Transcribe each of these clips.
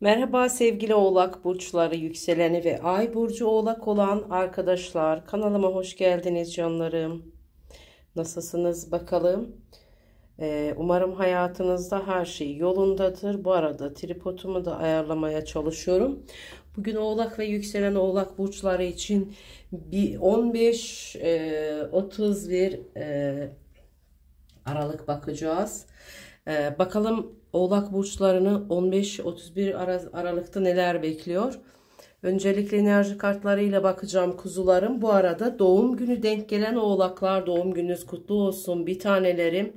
Merhaba sevgili oğlak burçları yükseleni ve ay burcu oğlak olan arkadaşlar kanalıma hoş geldiniz canlarım. Nasılsınız bakalım. Ee, umarım hayatınızda her şey yolundadır. Bu arada tripotumu da ayarlamaya çalışıyorum. Bugün oğlak ve yükselen oğlak burçları için 15, 31 e, e, Aralık bakacağız. Ee, bakalım Oğlak burçlarını 15-31 Aralık'ta neler bekliyor? Öncelikle enerji kartlarıyla bakacağım kuzularım. Bu arada doğum günü denk gelen oğlaklar doğum gününüz kutlu olsun. Bir tanelerim.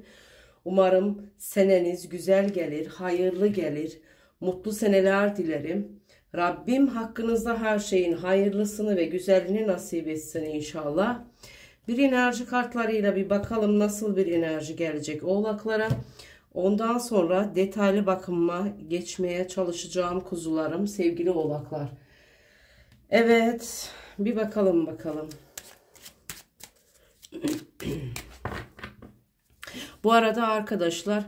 Umarım seneniz güzel gelir, hayırlı gelir. Mutlu seneler dilerim. Rabbim hakkınızda her şeyin hayırlısını ve güzelliğini nasip etsin inşallah. Bir enerji kartlarıyla bir bakalım nasıl bir enerji gelecek oğlaklara. Oğlaklara. Ondan sonra detaylı bakıma geçmeye çalışacağım kuzularım, sevgili oğlaklar. Evet, bir bakalım bakalım. Bu arada arkadaşlar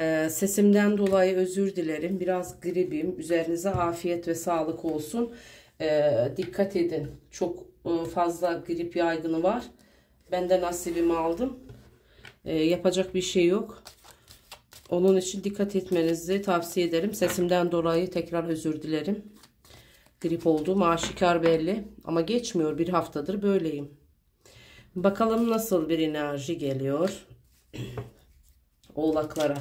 e, sesimden dolayı özür dilerim. Biraz gribim. Üzerinize afiyet ve sağlık olsun. E, dikkat edin. Çok e, fazla grip yaygını var. Ben de nasibimi aldım. yapacak bir şey yok. Onun için dikkat etmenizi tavsiye ederim. Sesimden dolayı tekrar özür dilerim. Grip olduğum aşikar belli ama geçmiyor bir haftadır böyleyim. Bakalım nasıl bir enerji geliyor oğlaklara.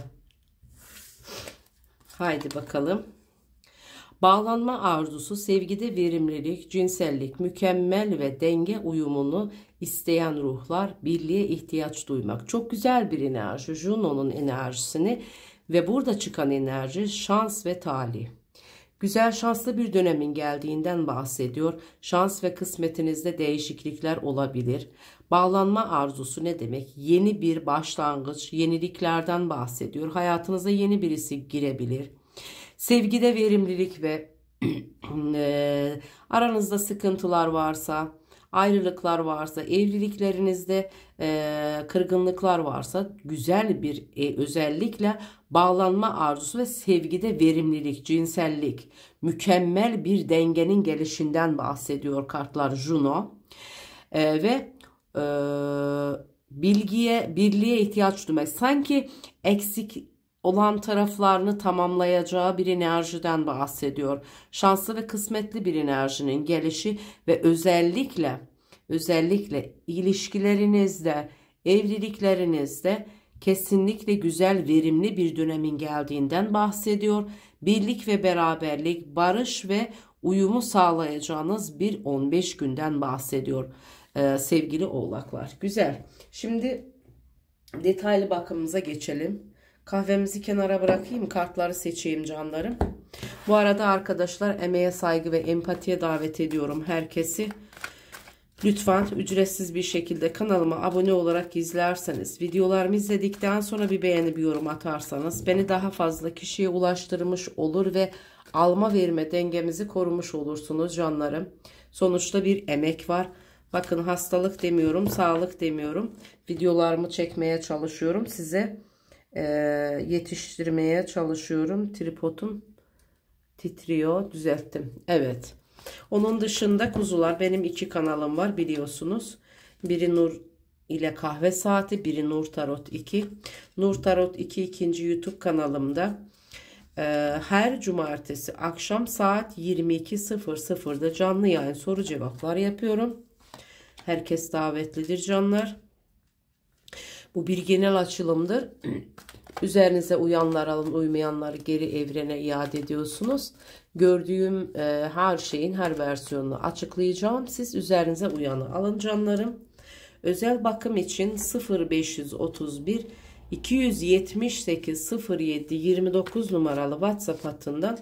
Haydi bakalım. Bağlanma arzusu sevgide verimlilik, cinsellik, mükemmel ve denge uyumunu isteyen ruhlar birliğe ihtiyaç duymak. Çok güzel bir enerji. Juno'nun enerjisini ve burada çıkan enerji şans ve talih. Güzel şanslı bir dönemin geldiğinden bahsediyor. Şans ve kısmetinizde değişiklikler olabilir. Bağlanma arzusu ne demek? Yeni bir başlangıç, yeniliklerden bahsediyor. Hayatınıza yeni birisi girebilir. Sevgide verimlilik ve e, aranızda sıkıntılar varsa, ayrılıklar varsa, evliliklerinizde e, kırgınlıklar varsa güzel bir e, özellikle bağlanma arzusu ve sevgide verimlilik, cinsellik, mükemmel bir dengenin gelişinden bahsediyor kartlar Juno. E, ve e, bilgiye, birliğe ihtiyaç duymak. Sanki eksik olan taraflarını tamamlayacağı bir enerjiden bahsediyor. Şanslı ve kısmetli bir enerjinin gelişi ve özellikle özellikle ilişkilerinizde, evliliklerinizde kesinlikle güzel, verimli bir dönemin geldiğinden bahsediyor. Birlik ve beraberlik, barış ve uyumu sağlayacağınız bir 15 günden bahsediyor ee, sevgili oğlaklar. Güzel. Şimdi detaylı bakımımıza geçelim. Kahvemizi kenara bırakayım. Kartları seçeyim canlarım. Bu arada arkadaşlar emeğe saygı ve empatiye davet ediyorum herkesi. Lütfen ücretsiz bir şekilde kanalıma abone olarak izlerseniz, videolarımı izledikten sonra bir beğeni bir yorum atarsanız beni daha fazla kişiye ulaştırmış olur ve alma verme dengemizi korumuş olursunuz canlarım. Sonuçta bir emek var. Bakın hastalık demiyorum, sağlık demiyorum. Videolarımı çekmeye çalışıyorum size ee, yetiştirmeye çalışıyorum. Tripodum titriyor. Düzelttim. Evet. Onun dışında kuzular benim iki kanalım var biliyorsunuz. Biri Nur ile kahve saati, biri Nur Tarot 2. Nur Tarot 2 ikinci YouTube kanalımda ee, her cumartesi akşam saat 22.00'da canlı yayın soru cevaplar yapıyorum. Herkes davetlidir canlar. Bu bir genel açılımdır. Üzerinize uyanlar alın, uymayanları geri evrene iade ediyorsunuz. Gördüğüm e, her şeyin her versiyonunu açıklayacağım. Siz üzerinize uyanı alın canlarım. Özel bakım için 0531 278 07 29 numaralı WhatsApp hattından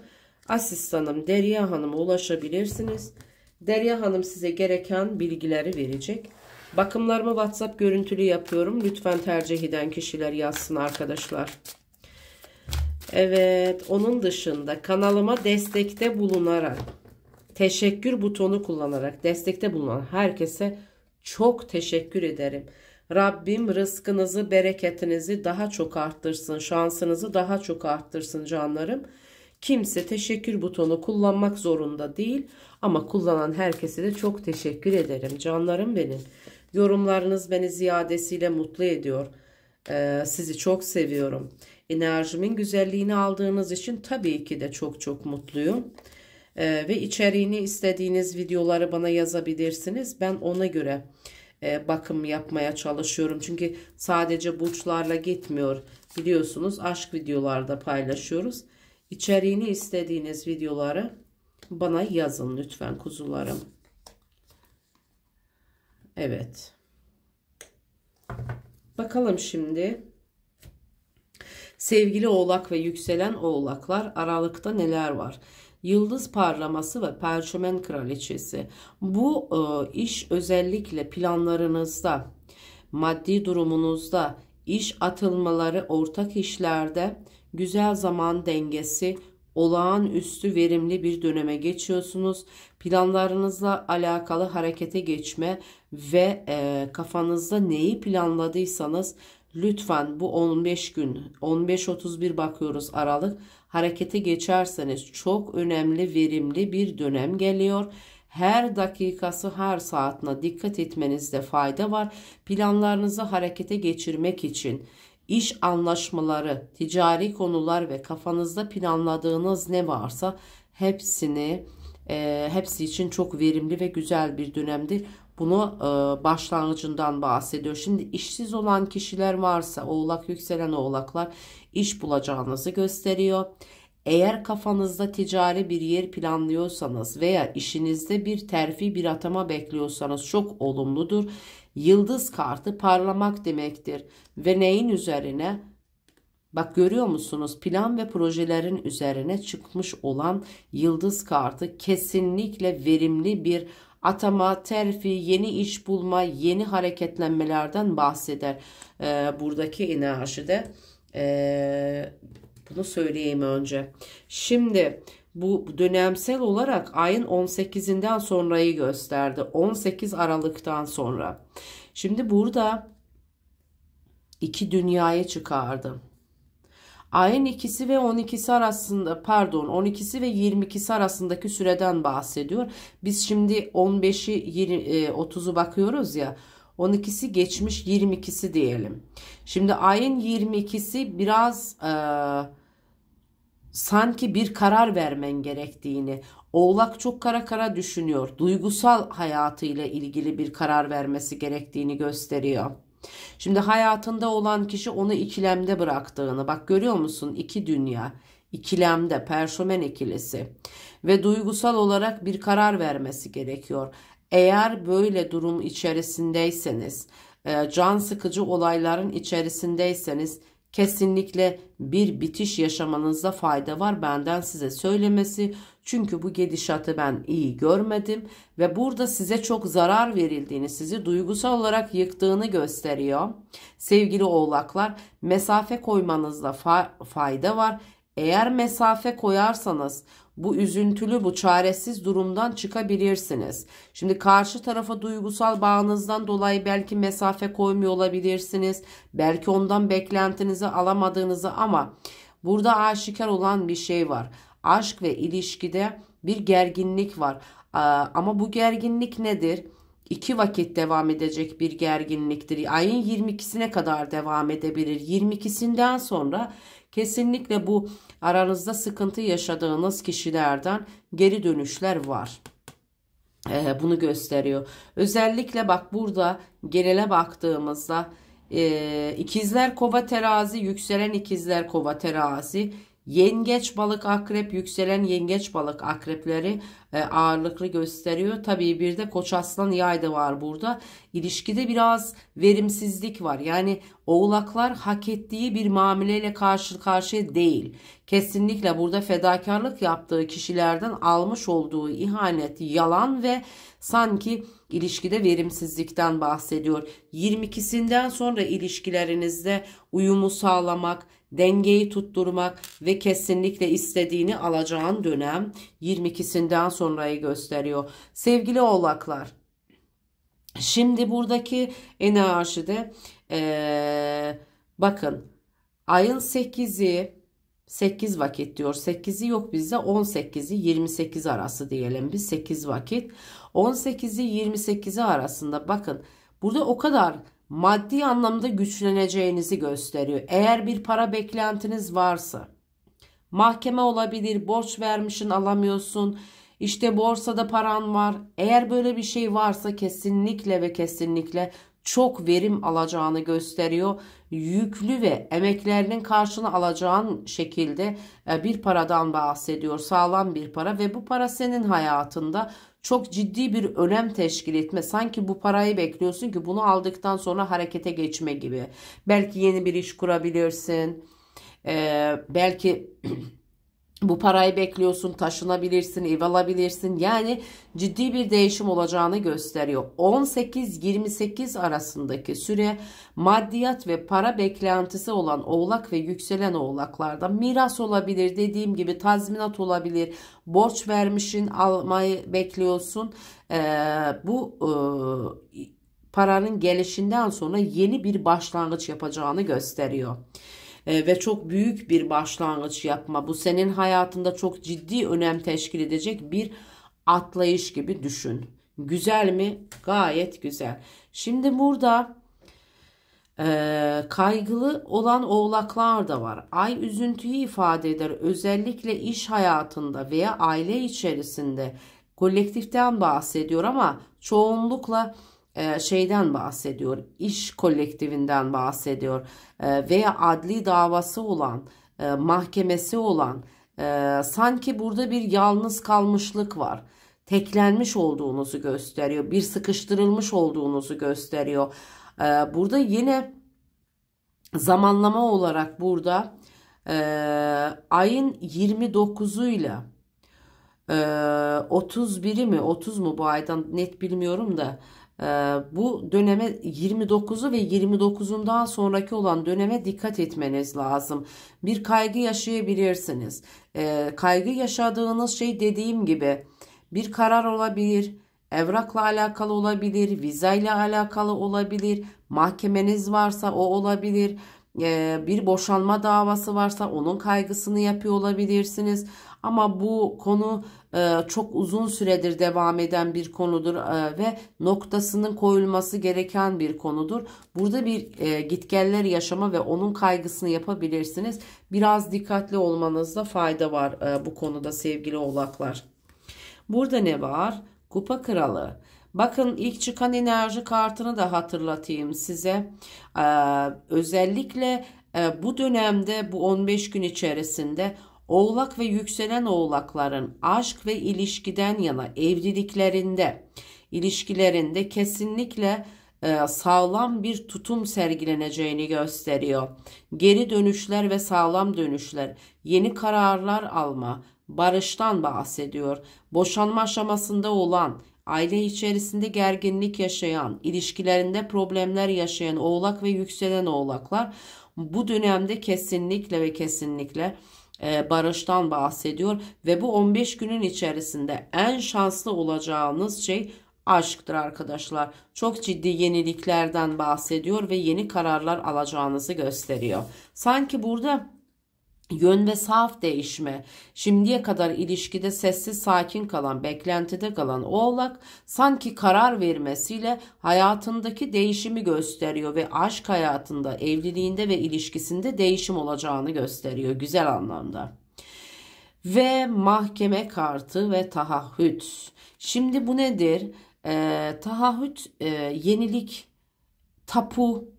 asistanım Derya Hanım'a ulaşabilirsiniz. Derya Hanım size gereken bilgileri verecek. Bakımlarımı WhatsApp görüntülü yapıyorum. Lütfen tercih eden kişiler yazsın arkadaşlar. Evet, onun dışında kanalıma destekte bulunarak, teşekkür butonu kullanarak destekte bulunan herkese çok teşekkür ederim. Rabbim rızkınızı, bereketinizi daha çok arttırsın, şansınızı daha çok arttırsın canlarım. Kimse teşekkür butonu kullanmak zorunda değil ama kullanan herkese de çok teşekkür ederim canlarım benim. Yorumlarınız beni ziyadesiyle mutlu ediyor. Ee, sizi çok seviyorum. Enerjimin güzelliğini aldığınız için tabii ki de çok çok mutluyum. Ee, ve içeriğini istediğiniz videoları bana yazabilirsiniz. Ben ona göre e, bakım yapmaya çalışıyorum. Çünkü sadece burçlarla gitmiyor. Biliyorsunuz aşk videolarda paylaşıyoruz. İçeriğini istediğiniz videoları bana yazın lütfen kuzularım. Evet. Bakalım şimdi. Sevgili oğlak ve yükselen oğlaklar aralıkta neler var? Yıldız parlaması ve perçömen kraliçesi. Bu e, iş özellikle planlarınızda, maddi durumunuzda, iş atılmaları, ortak işlerde, güzel zaman dengesi, olağanüstü verimli bir döneme geçiyorsunuz. Planlarınızla alakalı harekete geçme ve e, kafanızda neyi planladıysanız lütfen bu 15 gün 15-31 bakıyoruz Aralık harekete geçerseniz çok önemli verimli bir dönem geliyor. Her dakikası her saatine dikkat etmenizde fayda var. Planlarınızı harekete geçirmek için iş anlaşmaları, ticari konular ve kafanızda planladığınız ne varsa hepsini e, hepsi için çok verimli ve güzel bir dönemdir. Bunu e, başlangıcından bahsediyor. Şimdi işsiz olan kişiler varsa oğlak yükselen oğlaklar iş bulacağınızı gösteriyor. Eğer kafanızda ticari bir yer planlıyorsanız veya işinizde bir terfi bir atama bekliyorsanız çok olumludur. Yıldız kartı parlamak demektir. Ve neyin üzerine? Bak görüyor musunuz plan ve projelerin üzerine çıkmış olan yıldız kartı kesinlikle verimli bir atama, terfi, yeni iş bulma, yeni hareketlenmelerden bahseder. Ee, buradaki enerjide ee, bunu söyleyeyim önce. Şimdi bu dönemsel olarak ayın 18'inden sonrayı gösterdi. 18 Aralık'tan sonra. Şimdi burada iki dünyaya çıkardım. Ayın ikisi ve 12'si arasında pardon 12'si ve 22'si arasındaki süreden bahsediyor. Biz şimdi 15'i 30'u e, bakıyoruz ya. 12'si geçmiş 22'si diyelim. Şimdi ayın 22'si biraz e, sanki bir karar vermen gerektiğini, Oğlak çok kara kara düşünüyor. Duygusal hayatıyla ilgili bir karar vermesi gerektiğini gösteriyor. Şimdi hayatında olan kişi onu ikilemde bıraktığını bak görüyor musun? iki dünya ikilemde perşomen ikilisi ve duygusal olarak bir karar vermesi gerekiyor. Eğer böyle durum içerisindeyseniz, e, can sıkıcı olayların içerisindeyseniz Kesinlikle bir bitiş yaşamanızda fayda var benden size söylemesi. Çünkü bu gidişatı ben iyi görmedim ve burada size çok zarar verildiğini, sizi duygusal olarak yıktığını gösteriyor. Sevgili oğlaklar, mesafe koymanızda fa fayda var. Eğer mesafe koyarsanız bu üzüntülü, bu çaresiz durumdan çıkabilirsiniz. Şimdi karşı tarafa duygusal bağınızdan dolayı belki mesafe koymuyor olabilirsiniz. Belki ondan beklentinizi alamadığınızı ama burada aşikar olan bir şey var. Aşk ve ilişkide bir gerginlik var. Ama bu gerginlik nedir? İki vakit devam edecek bir gerginliktir. Ayın 22'sine kadar devam edebilir. 22'sinden sonra Kesinlikle bu aranızda sıkıntı yaşadığınız kişilerden geri dönüşler var. Ee, bunu gösteriyor. Özellikle bak burada genele baktığımızda e, ikizler kova terazi yükselen ikizler kova terazi Yengeç balık akrep yükselen yengeç balık akrepleri e, ağırlıklı gösteriyor. Tabii bir de koç aslan yay da var burada. İlişkide biraz verimsizlik var. Yani oğlaklar hak ettiği bir muameleyle karşı karşıya değil. Kesinlikle burada fedakarlık yaptığı kişilerden almış olduğu ihanet, yalan ve sanki ilişkide verimsizlikten bahsediyor. 22'sinden sonra ilişkilerinizde uyumu sağlamak, dengeyi tutturmak ve kesinlikle istediğini alacağın dönem 22'sinden sonrayı gösteriyor. Sevgili oğlaklar şimdi buradaki enerjide ee, bakın ayın 8'i 8 vakit diyor. 8'i yok bizde 18'i 28 arası diyelim biz 8 vakit. 18'i 28'i arasında bakın burada o kadar maddi anlamda güçleneceğinizi gösteriyor. Eğer bir para beklentiniz varsa mahkeme olabilir, borç vermişin alamıyorsun, işte borsada paran var. Eğer böyle bir şey varsa kesinlikle ve kesinlikle çok verim alacağını gösteriyor. Yüklü ve emeklerinin karşını alacağın şekilde e, bir paradan bahsediyor. Sağlam bir para ve bu para senin hayatında çok ciddi bir önem teşkil etme. Sanki bu parayı bekliyorsun ki bunu aldıktan sonra harekete geçme gibi. Belki yeni bir iş kurabilirsin. Ee, belki Bu parayı bekliyorsun, taşınabilirsin, ev alabilirsin. Yani ciddi bir değişim olacağını gösteriyor. 18-28 arasındaki süre maddiyat ve para beklentisi olan oğlak ve yükselen oğlaklarda miras olabilir. Dediğim gibi tazminat olabilir. Borç vermişin almayı bekliyorsun. Ee, bu e, paranın gelişinden sonra yeni bir başlangıç yapacağını gösteriyor. Ee, ve çok büyük bir başlangıç yapma. Bu senin hayatında çok ciddi önem teşkil edecek bir atlayış gibi düşün. Güzel mi? Gayet güzel. Şimdi burada e, kaygılı olan oğlaklar da var. Ay üzüntüyü ifade eder. Özellikle iş hayatında veya aile içerisinde kolektiften bahsediyor ama çoğunlukla e, şeyden bahsediyor, iş kolektivinden bahsediyor e, veya adli davası olan, e, mahkemesi olan sanki burada bir yalnız kalmışlık var teklenmiş olduğunuzu gösteriyor. Bir sıkıştırılmış olduğunuzu gösteriyor. burada yine zamanlama olarak burada ayın 29'u ile 31'i mi 30 mu bu aydan net bilmiyorum da ee, bu döneme 29'u ve 29'undan sonraki olan döneme dikkat etmeniz lazım. Bir kaygı yaşayabilirsiniz. Ee, kaygı yaşadığınız şey dediğim gibi bir karar olabilir, evrakla alakalı olabilir, vizayla alakalı olabilir, mahkemeniz varsa o olabilir ee, bir boşanma davası varsa onun kaygısını yapıyor olabilirsiniz. Ama bu konu e, çok uzun süredir devam eden bir konudur e, ve noktasının koyulması gereken bir konudur. Burada bir e, gitgeller yaşama ve onun kaygısını yapabilirsiniz. Biraz dikkatli olmanızda fayda var e, bu konuda sevgili oğlaklar. Burada ne var? Kupa kralı. Bakın ilk çıkan enerji kartını da hatırlatayım size. Ee, özellikle e, bu dönemde bu 15 gün içerisinde Oğlak ve yükselen oğlakların aşk ve ilişkiden yana evliliklerinde, ilişkilerinde kesinlikle e, sağlam bir tutum sergileneceğini gösteriyor. Geri dönüşler ve sağlam dönüşler, yeni kararlar alma, barıştan bahsediyor. Boşanma aşamasında olan, aile içerisinde gerginlik yaşayan, ilişkilerinde problemler yaşayan oğlak ve yükselen oğlaklar bu dönemde kesinlikle ve kesinlikle e, barıştan bahsediyor ve bu 15 günün içerisinde en şanslı olacağınız şey aşktır arkadaşlar. Çok ciddi yeniliklerden bahsediyor ve yeni kararlar alacağınızı gösteriyor. Sanki burada Yön ve saf değişme. Şimdiye kadar ilişkide sessiz sakin kalan, beklentide kalan oğlak sanki karar vermesiyle hayatındaki değişimi gösteriyor ve aşk hayatında, evliliğinde ve ilişkisinde değişim olacağını gösteriyor güzel anlamda. Ve mahkeme kartı ve tahahhüt. Şimdi bu nedir? Ee, tahahhüt e, yenilik, tapu,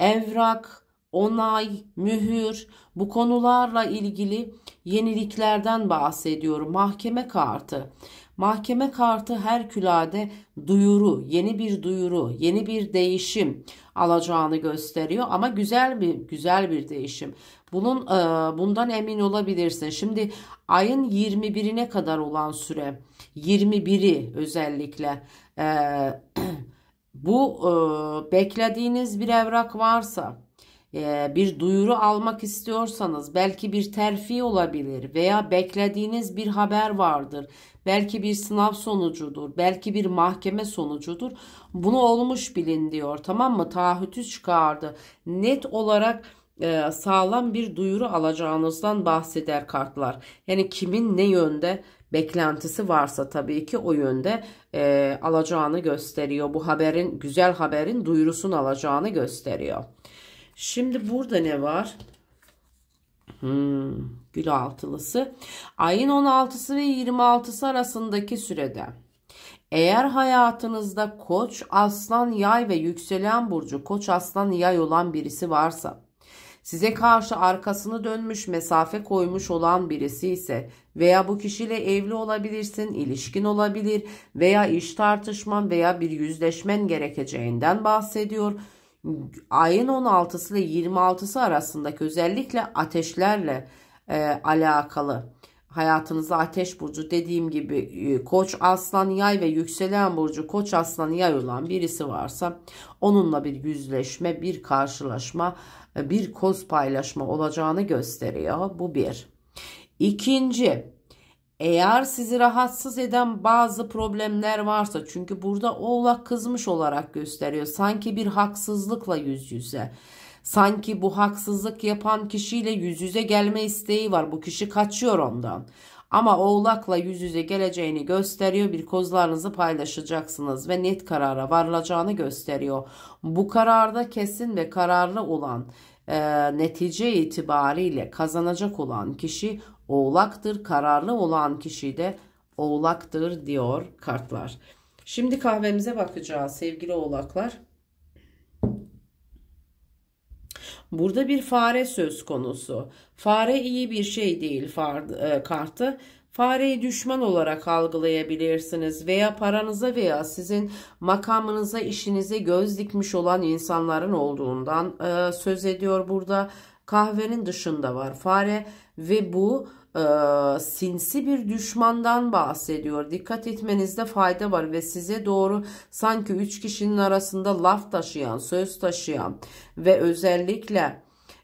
evrak, onay, mühür bu konularla ilgili yeniliklerden bahsediyorum. Mahkeme kartı. Mahkeme kartı herkülade duyuru, yeni bir duyuru, yeni bir değişim alacağını gösteriyor ama güzel bir güzel bir değişim. Bunun e, bundan emin olabilirsin. Şimdi ayın 21'ine kadar olan süre 21'i özellikle e, bu e, beklediğiniz bir evrak varsa ee, bir duyuru almak istiyorsanız belki bir terfi olabilir veya beklediğiniz bir haber vardır. Belki bir sınav sonucudur, belki bir mahkeme sonucudur. Bunu olmuş bilin diyor tamam mı? Taahhütü çıkardı. Net olarak e, sağlam bir duyuru alacağınızdan bahseder kartlar. Yani kimin ne yönde beklentisi varsa tabii ki o yönde e, alacağını gösteriyor. Bu haberin güzel haberin duyurusunu alacağını gösteriyor. Şimdi burada ne var? Hmm, gül altılısı. Ayın 16'sı ve 26'sı arasındaki sürede. Eğer hayatınızda koç, aslan, yay ve yükselen burcu koç, aslan, yay olan birisi varsa, size karşı arkasını dönmüş mesafe koymuş olan birisi ise veya bu kişiyle evli olabilirsin, ilişkin olabilir veya iş tartışman veya bir yüzleşmen gerekeceğinden bahsediyor.'' ayın 16'sı ile 26'sı arasındaki özellikle ateşlerle e, alakalı hayatınızda ateş burcu dediğim gibi e, koç aslan yay ve yükselen burcu koç aslan yay olan birisi varsa onunla bir yüzleşme bir karşılaşma e, bir koz paylaşma olacağını gösteriyor bu bir İkinci. Eğer sizi rahatsız eden bazı problemler varsa çünkü burada oğlak kızmış olarak gösteriyor. Sanki bir haksızlıkla yüz yüze. Sanki bu haksızlık yapan kişiyle yüz yüze gelme isteği var. Bu kişi kaçıyor ondan. Ama oğlakla yüz yüze geleceğini gösteriyor. Bir kozlarınızı paylaşacaksınız ve net karara varılacağını gösteriyor. Bu kararda kesin ve kararlı olan e, netice itibariyle kazanacak olan kişi oğlaktır. Kararlı olan kişi de oğlaktır diyor kartlar. Şimdi kahvemize bakacağız sevgili oğlaklar. Burada bir fare söz konusu. Fare iyi bir şey değil far, e, kartı. Fareyi düşman olarak algılayabilirsiniz veya paranıza veya sizin makamınıza işinize göz dikmiş olan insanların olduğundan e, söz ediyor burada. Kahvenin dışında var fare ve bu e, sinsi bir düşmandan bahsediyor. Dikkat etmenizde fayda var ve size doğru sanki üç kişinin arasında laf taşıyan, söz taşıyan ve özellikle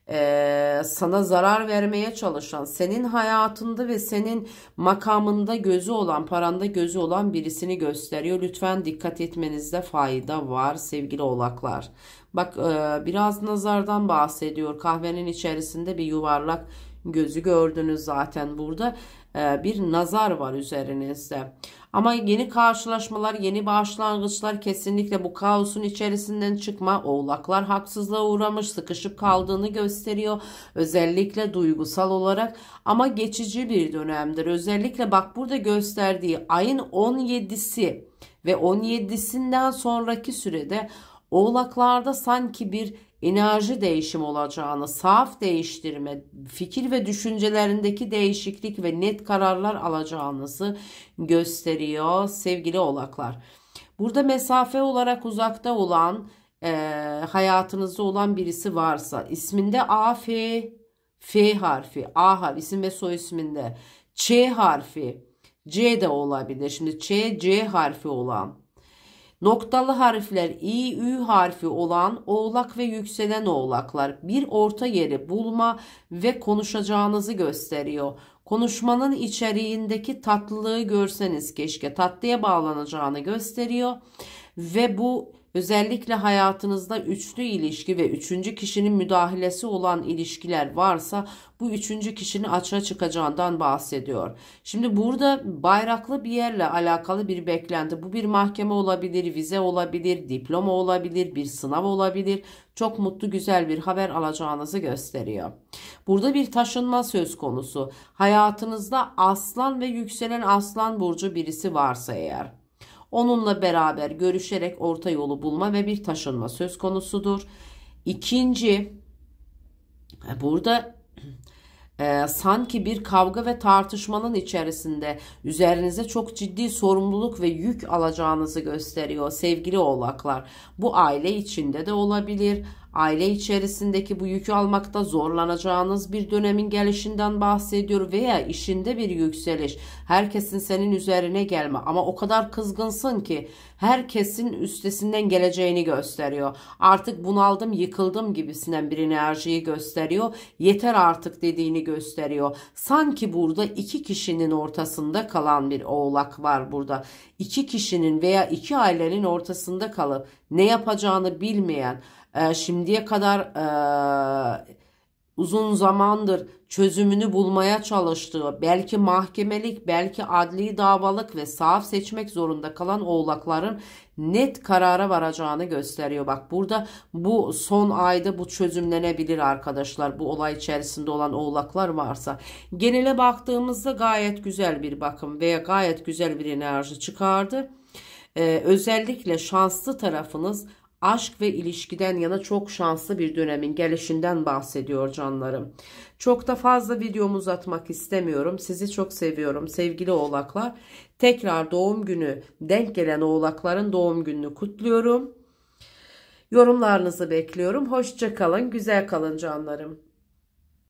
e, sana zarar vermeye çalışan, senin hayatında ve senin makamında gözü olan, paranda gözü olan birisini gösteriyor. Lütfen dikkat etmenizde fayda var sevgili oğlaklar. Bak e, biraz nazardan bahsediyor. Kahvenin içerisinde bir yuvarlak gözü gördünüz zaten burada ee, bir nazar var üzerinizde. Ama yeni karşılaşmalar, yeni başlangıçlar kesinlikle bu kaosun içerisinden çıkma. Oğlaklar haksızlığa uğramış, sıkışıp kaldığını gösteriyor. Özellikle duygusal olarak ama geçici bir dönemdir. Özellikle bak burada gösterdiği ayın 17'si ve 17'sinden sonraki sürede Oğlaklarda sanki bir enerji değişimi olacağını, saf değiştirme, fikir ve düşüncelerindeki değişiklik ve net kararlar alacağınızı gösteriyor sevgili oğlaklar. Burada mesafe olarak uzakta olan, e, hayatınızda olan birisi varsa isminde A, F, F harfi, A harfi isim ve soy isminde, Ç harfi, C de olabilir. Şimdi Ç, C harfi olan Noktalı harfler i, ü harfi olan oğlak ve yükselen oğlaklar bir orta yeri bulma ve konuşacağınızı gösteriyor. Konuşmanın içeriğindeki tatlılığı görseniz keşke tatlıya bağlanacağını gösteriyor ve bu Özellikle hayatınızda üçlü ilişki ve üçüncü kişinin müdahalesi olan ilişkiler varsa bu üçüncü kişinin açığa çıkacağından bahsediyor. Şimdi burada bayraklı bir yerle alakalı bir beklenti. Bu bir mahkeme olabilir, vize olabilir, diploma olabilir, bir sınav olabilir. Çok mutlu güzel bir haber alacağınızı gösteriyor. Burada bir taşınma söz konusu. Hayatınızda aslan ve yükselen aslan burcu birisi varsa eğer Onunla beraber görüşerek orta yolu bulma ve bir taşınma söz konusudur. İkinci e, burada e, sanki bir kavga ve tartışmanın içerisinde üzerinize çok ciddi sorumluluk ve yük alacağınızı gösteriyor sevgili oğlaklar. Bu aile içinde de olabilir, aile içerisindeki bu yükü almakta zorlanacağınız bir dönemin gelişinden bahsediyor veya işinde bir yükseliş. Herkesin senin üzerine gelme ama o kadar kızgınsın ki herkesin üstesinden geleceğini gösteriyor. Artık bunaldım yıkıldım gibisinden bir enerjiyi gösteriyor. Yeter artık dediğini gösteriyor. Sanki burada iki kişinin ortasında kalan bir oğlak var burada. İki kişinin veya iki ailenin ortasında kalıp ne yapacağını bilmeyen ee, şimdiye kadar e, uzun zamandır çözümünü bulmaya çalıştığı, belki mahkemelik, belki adli davalık ve sahaf seçmek zorunda kalan oğlakların net karara varacağını gösteriyor. Bak burada bu son ayda bu çözümlenebilir arkadaşlar. Bu olay içerisinde olan oğlaklar varsa. Genele baktığımızda gayet güzel bir bakım veya gayet güzel bir enerji çıkardı. Ee, özellikle şanslı tarafınız aşk ve ilişkiden yana çok şanslı bir dönemin gelişinden bahsediyor canlarım. Çok da fazla videomu uzatmak istemiyorum. Sizi çok seviyorum sevgili oğlaklar. Tekrar doğum günü denk gelen oğlakların doğum gününü kutluyorum. Yorumlarınızı bekliyorum. Hoşça kalın, güzel kalın canlarım.